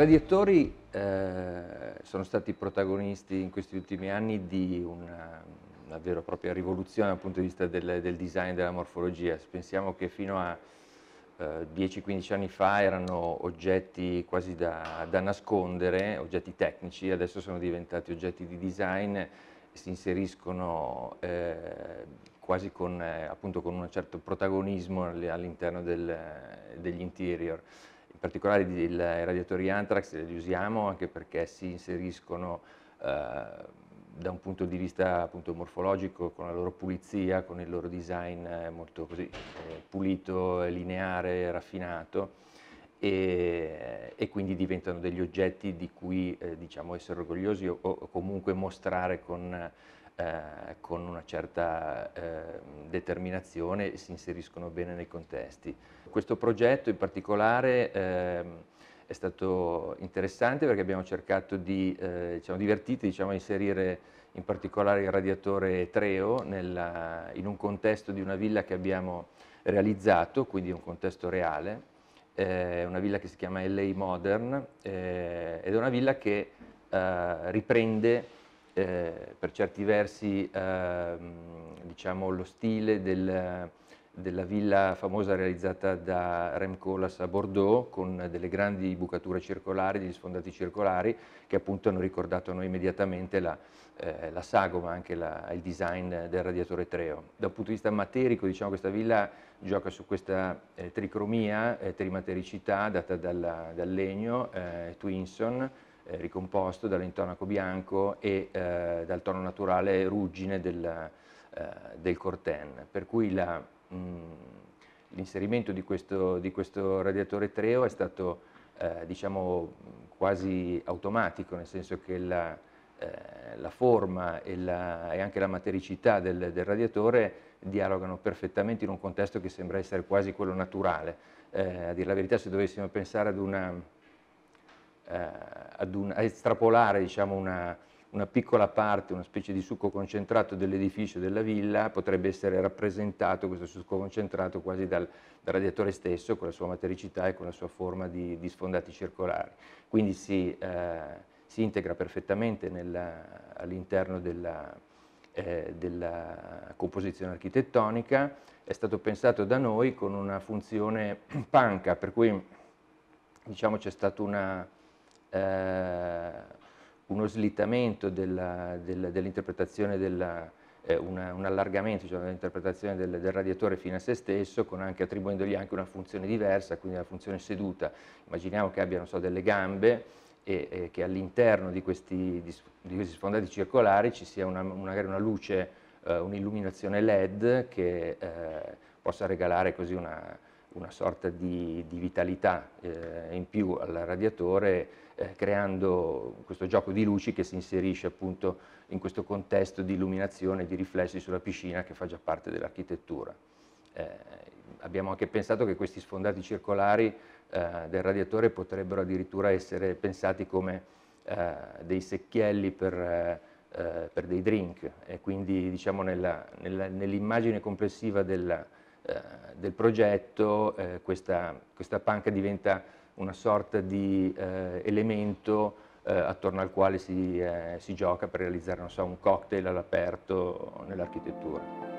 radiatori eh, sono stati protagonisti in questi ultimi anni di una, una vera e propria rivoluzione dal punto di vista del, del design della morfologia. Pensiamo che fino a eh, 10-15 anni fa erano oggetti quasi da, da, nascondere, oggetti tecnici, adesso sono diventati oggetti di design e si inseriscono eh, quasi con, eh, con, un certo protagonismo all'interno degli interior in particolare i radiatori Antrax li usiamo anche perché si inseriscono eh, da un punto di vista appunto, morfologico con la loro pulizia, con il loro design eh, molto così, eh, pulito, lineare, raffinato e, e, quindi diventano degli oggetti di cui eh, diciamo, essere orgogliosi o, o comunque mostrare con eh, con una certa eh, determinazione e si inseriscono bene nei contesti. Questo progetto in particolare eh, è stato interessante perché abbiamo cercato di, eh, diciamo, divertiti, diciamo, inserire in particolare il radiatore Treo nella, in un contesto di una villa che abbiamo realizzato, quindi un contesto reale, è eh, una villa che si chiama LA Modern ed è una villa che riprende eh, per certi versi ehm, diciamo, lo stile del, della villa famosa realizzata da Rem Koolhaas a Bordeaux con delle grandi bucature circolari, degli sfondati circolari che appunto hanno ricordato a noi immediatamente la, eh, la Sago anche la, il design del radiatore Treo. Da un punto di vista materico diciamo, questa villa gioca su questa eh, tricromia, eh, trimatericità data dalla, dal legno, eh, Twinson, eh, ricomposto dall'intonaco bianco e eh, dal tono naturale ruggine del, eh, del corten, per cui mm, l'inserimento di, di questo, radiatore Treo è stato eh, diciamo quasi automatico, nel senso che la, eh, la forma e, la, e, anche la matericità del, del radiatore dialogano perfettamente in un contesto che sembra essere quasi quello naturale. Eh, a dire la verità, se dovessimo pensare ad una eh, un, a estrapolare diciamo, una, una piccola parte, una specie di succo concentrato dell'edificio, della villa, potrebbe essere rappresentato questo succo concentrato quasi dal, dal, radiatore stesso con la sua matericità e con la sua forma di, di sfondati circolari. Quindi si, eh, si integra perfettamente all'interno della, eh, della composizione architettonica, è stato pensato da noi con una funzione panca, per cui diciamo c'è stata una eh, uno slittamento dell'interpretazione dell eh, una, un allargamento cioè dell'interpretazione del, del, radiatore fino a se stesso, anche, attribuendogli anche una funzione diversa, quindi la funzione seduta. Immaginiamo che abbia so, delle gambe e, e che all'interno di, di, di questi, sfondati circolari ci sia una, una, una luce, eh, un'illuminazione LED che eh, possa regalare così una, una sorta di, di vitalità eh, in più al radiatore eh, creando questo gioco di luci che si inserisce appunto in questo contesto di illuminazione, di riflessi sulla piscina che fa già parte dell'architettura. Eh, abbiamo anche pensato che questi sfondati circolari eh, del radiatore potrebbero addirittura essere pensati come eh, dei secchielli per eh, per dei drink e quindi diciamo, nell'immagine nell complessiva della, eh, del progetto eh, questa, questa, panca diventa una sorta di eh, elemento attorno al quale si, si gioca per realizzare so, un cocktail all'aperto nell'architettura.